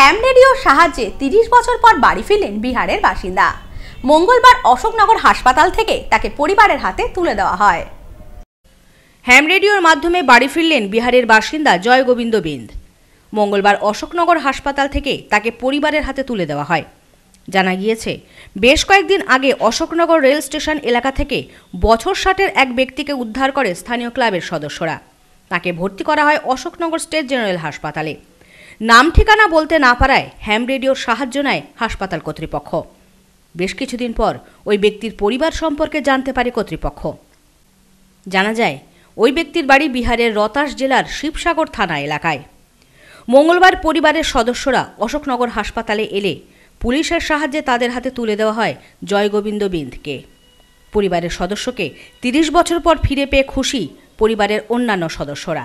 হ্যাম রেডিওর সাহায্যে তিরিশ বছর পর বাড়ি ফিরলেন বিহারের বাসিন্দা মঙ্গলবার অশোকনগর হাসপাতাল থেকে তাকে পরিবারের হাতে তুলে দেওয়া হয় হ্যাম রেডিওর মাধ্যমে বাড়ি ফিরলেন বিহারের বাসিন্দা জয় গোবিন্দ বিন্দ মঙ্গলবার অশোকনগর হাসপাতাল থেকে তাকে পরিবারের হাতে তুলে দেওয়া হয় জানা গিয়েছে বেশ কয়েকদিন আগে অশোকনগর রেল স্টেশন এলাকা থেকে বছর ষাটের এক ব্যক্তিকে উদ্ধার করে স্থানীয় ক্লাবের সদস্যরা তাকে ভর্তি করা হয় অশোকনগর স্টেট জেনারেল হাসপাতালে নাম ঠিকানা বলতে না পারায় হ্যাম রেডিওর সাহায্য নেয় হাসপাতাল কর্তৃপক্ষ বেশ কিছুদিন পর ওই ব্যক্তির পরিবার সম্পর্কে জানতে পারে কর্তৃপক্ষ জানা যায় ওই ব্যক্তির বাড়ি বিহারের রতাস জেলার শিবসাগর থানা এলাকায় মঙ্গলবার পরিবারের সদস্যরা অশোকনগর হাসপাতালে এলে পুলিশের সাহায্যে তাদের হাতে তুলে দেওয়া হয় জয়গোবিন্দ বিন্দকে পরিবারের সদস্যকে তিরিশ বছর পর ফিরে পেয়ে খুশি পরিবারের অন্যান্য সদস্যরা